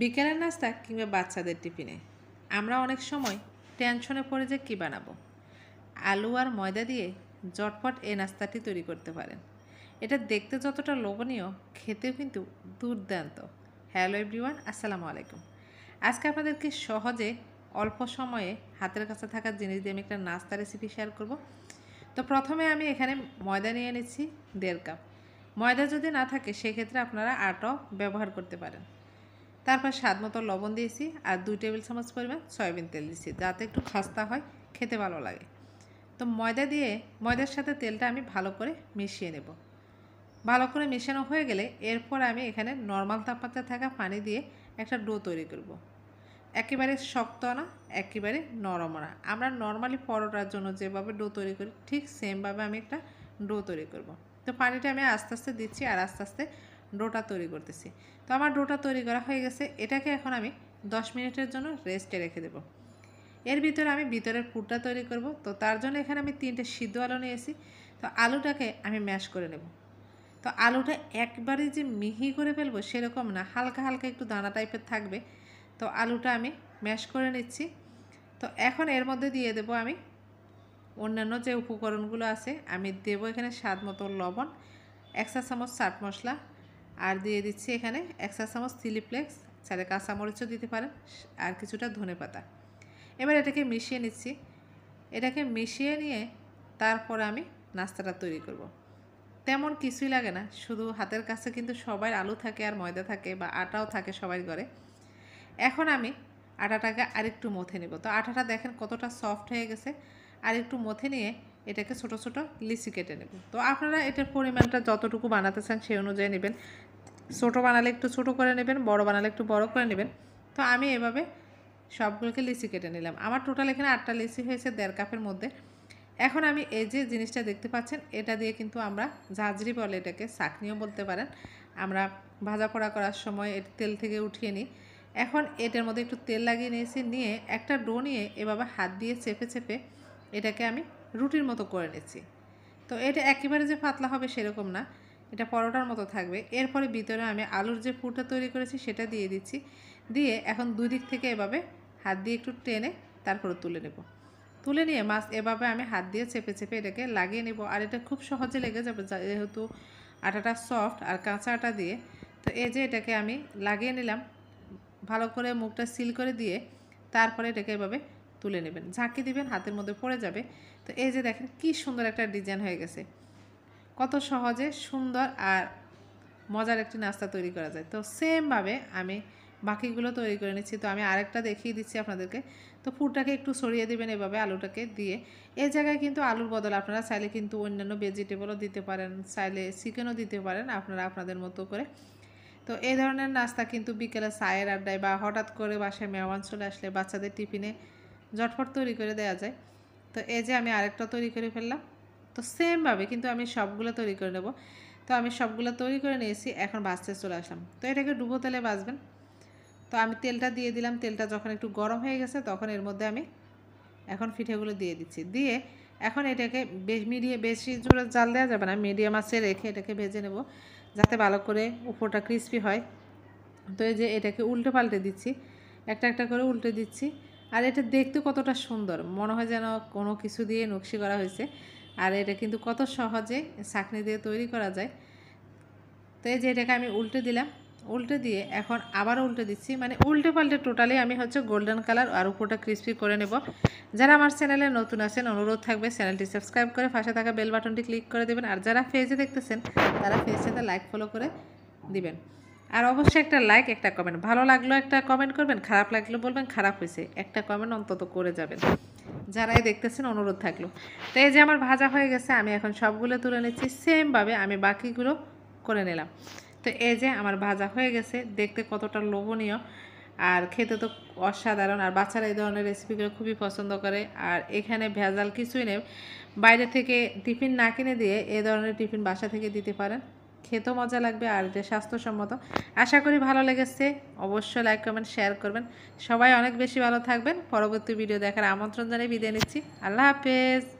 বিকেলের নাস্তা কিংবা বাচ্চাদের টিফিনে আমরা অনেক সময় টেনশনে পড়ে যে কী বানাবো আলু আর ময়দা দিয়ে জটপট এই নাস্তাটি তৈরি করতে পারেন এটা দেখতে যতটা লোভনীয় খেতেও কিন্তু দুর্দান্ত হ্যালো এভরিওয়ান আসসালামু আলাইকুম আজকে আপনাদেরকে সহজে অল্প সময়ে হাতের কাছে থাকা জিনিস দিয়ে আমি একটা নাস্তা রেসিপি শেয়ার করব তো প্রথমে আমি এখানে ময়দা নিয়ে নিচ্ছি দেড় কাপ ময়দা যদি না থাকে সেক্ষেত্রে আপনারা আটও ব্যবহার করতে পারেন তারপর স্বাদ মতো লবণ দিয়েছি আর দুই টেবিল চামচ পরিমাণ সয়াবিন তেল দিয়েছি যাতে একটু খাস্তা হয় খেতে ভালো লাগে তো ময়দা দিয়ে ময়দার সাথে তেলটা আমি ভালো করে মিশিয়ে নেব ভালো করে মেশানো হয়ে গেলে এরপর আমি এখানে নর্মাল তাপমাত্রা থাকা পানি দিয়ে একটা ডো তৈরি করব। একেবারে শক্ত না একেবারে নরম না আমরা নর্মালি পরোটার জন্য যেভাবে ডো তৈরি করি ঠিক সেমভাবে আমি একটা ডো তৈরি করব। তো পানিটা আমি আস্তে আস্তে দিচ্ছি আর আস্তে আস্তে ডোটা তৈরি করতেছি তো আমার ডোটা তৈরি করা হয়ে গেছে এটাকে এখন আমি 10 মিনিটের জন্য রেস্টে রেখে দেব এর ভিতরে আমি ভিতরের পুরটা তৈরি করব তো তার জন্য এখানে আমি তিনটে সিদ্ধ আলু নিয়েছি তো আলুটাকে আমি ম্যাশ করে নেব তো আলুটা একবারে যে মিহি করে ফেলবো সেরকম না হালকা হালকা একটু দানা টাইপের থাকবে তো আলুটা আমি ম্যাশ করে নিচ্ছি তো এখন এর মধ্যে দিয়ে দেব আমি অন্যান্য যে উপকরণগুলো আছে আমি দেব এখানে স্বাদ মতো লবণ এক চা চামচ চাট মশলা আর দিয়ে দিচ্ছি এখানে এক চা চামচ চিলি ফ্লেক্স চারে কাঁচামরিচও দিতে পারেন আর কিছুটা ধনে পাতা এবার এটাকে মিশিয়ে নিচ্ছি এটাকে মিশিয়ে নিয়ে তারপরে আমি নাস্তাটা তৈরি করব। তেমন কিছুই লাগে না শুধু হাতের কাছে কিন্তু সবাই আলু থাকে আর ময়দা থাকে বা আটাও থাকে সবাই ঘরে এখন আমি আটাটাকে আরেকটু মথে নেব তো আটাটা দেখেন কতটা সফট হয়ে গেছে আর একটু মথে নিয়ে এটাকে ছোট ছোট লিচি কেটে নেব তো আপনারা এটার পরিমাণটা যতটুকু বানাতে চান সেই অনুযায়ী নেবেন ছোটো বানালে একটু ছোটো করে নেবেন বড় বানালে একটু বড় করে নেবেন তো আমি এভাবে সবগুলোকে লিচি কেটে নিলাম আমার টোটাল এখানে আটটা লিচি হয়েছে দেড় কাপের মধ্যে এখন আমি এই যে জিনিসটা দেখতে পাচ্ছেন এটা দিয়ে কিন্তু আমরা ঝাঁঝরি বলে এটাকে চাকনিও বলতে পারেন আমরা ভাজা পোড়া করার সময় এটি তেল থেকে উঠিয়ে নিই এখন এটার মধ্যে একটু তেল লাগিয়ে নিয়েছি নিয়ে একটা ডো নিয়ে এভাবে হাত দিয়ে চেপে চেপে এটাকে আমি রুটির মতো করে নিয়েছি তো এটা একেবারে যে পাতলা হবে সেরকম না এটা পরোটার মতো থাকবে এরপরে ভিতরে আমি আলুর যে পুরটা তৈরি করেছি সেটা দিয়ে দিচ্ছি দিয়ে এখন দুই দিক থেকে এভাবে হাত দিয়ে একটু টেনে তারপরে তুলে নেব তুলে নিয়ে মাছ এভাবে আমি হাত দিয়ে চেপে চেপে এটাকে লাগিয়ে নেব আর এটা খুব সহজে লেগে যাবে যেহেতু আটাটা সফট আর কাঁচা আটা দিয়ে তো এই যে এটাকে আমি লাগিয়ে নিলাম ভালো করে মুখটা সিল করে দিয়ে তারপরে এটাকে এভাবে তুলে নেবেন ঝাঁকি দিবেন হাতের মধ্যে পড়ে যাবে তো এই যে দেখেন কি সুন্দর একটা ডিজাইন হয়ে গেছে কত সহজে সুন্দর আর মজার একটি নাস্তা তৈরি করা যায় তো সেমভাবে আমি বাকিগুলো তৈরি করে নিচ্ছি তো আমি আরেকটা দেখিয়ে দিচ্ছি আপনাদেরকে তো পুরটাকে একটু সরিয়ে দেবেন এভাবে আলুটাকে দিয়ে এই জায়গায় কিন্তু আলুর বদল আপনারা চাইলে কিন্তু অন্যান্য ভেজিটেবলও দিতে পারেন চাইলে চিকেনও দিতে পারেন আপনারা আপনাদের মতো করে তো এই ধরনের নাস্তা কিন্তু বিকেলে সায়ের আড্ডায় বা হঠাৎ করে বাসায় মেহমান চলে আসলে বাচ্চাদের টিফিনে জটফট তৈরি করে দেওয়া যায় তো এই যে আমি আরেকটা তৈরি করে ফেললাম তো সেমভাবে কিন্তু আমি সবগুলো তৈরি করে নেব তো আমি সবগুলো তৈরি করে নিয়েছি এখন বাঁচতে চলে আসলাম তো এটাকে ডুবো তেলে বাঁচবেন তো আমি তেলটা দিয়ে দিলাম তেলটা যখন একটু গরম হয়ে গেছে তখন এর মধ্যে আমি এখন পিঠেগুলো দিয়ে দিচ্ছি দিয়ে এখন এটাকে বেশ মিডিয়ে বেশি জোরে জাল দেওয়া যাবে না মিডিয়াম আছে রেখে এটাকে ভেজে নেব যাতে ভালো করে উপরটা ক্রিস্পি হয় তো এই যে এটাকে উল্টে পাল্টে দিচ্ছি একটা একটা করে উল্টে দিচ্ছি আর এটা দেখতে কতটা সুন্দর মনে হয় যেন কোনো কিছু দিয়ে নকশি করা হয়েছে আর এটা কিন্তু কত সহজে ছাঁকনি দিয়ে তৈরি করা যায় তো এই যে এটাকে আমি উল্টে দিলাম উল্টে দিয়ে এখন আবার উল্টে দিচ্ছি মানে উল্টে পাল্টে টোটালি আমি হচ্ছে গোল্ডেন কালার আর উপরটা ক্রিস্পি করে নেব যারা আমার চ্যানেলে নতুন আছেন অনুরোধ থাকবে চ্যানেলটি সাবস্ক্রাইব করে পাশে থাকা বেল বাটনটি ক্লিক করে দেবেন আর যারা ফেজে দেখতেছেন তারা ফেজটাতে লাইক ফলো করে দিবেন আর অবশ্যই একটা লাইক একটা কমেন্ট ভালো লাগলো একটা কমেন্ট করবেন খারাপ লাগলো বলবেন খারাপ হয়েছে একটা কমেন্ট অন্তত করে যাবেন যারাই দেখতেছেন অনুরোধ থাকলো তো এই যে আমার ভাজা হয়ে গেছে আমি এখন সবগুলো তুলে নিচ্ছি সেমভাবে আমি বাকিগুলো করে নিলাম তো এই যে আমার ভাজা হয়ে গেছে দেখতে কতটা লোভনীয় আর খেতে তো অসাধারণ আর বাচ্চারা এই ধরনের রেসিপিগুলো খুবই পছন্দ করে আর এখানে ভেজাল কিছুই নেই বাইরে থেকে টিফিন না কিনে দিয়ে এ ধরনের টিফিন বাসা থেকে দিতে পারেন খেতেও মজা লাগবে আর এটা স্বাস্থ্যসম্মত আশা করি ভালো লেগেছে অবশ্যই লাইক কমেন্ট শেয়ার করবেন সবাই অনেক বেশি ভালো থাকবেন পরবর্তী ভিডিও দেখার আমন্ত্রণ জানিয়ে বিদায় নিচ্ছি আল্লাহ হাফেজ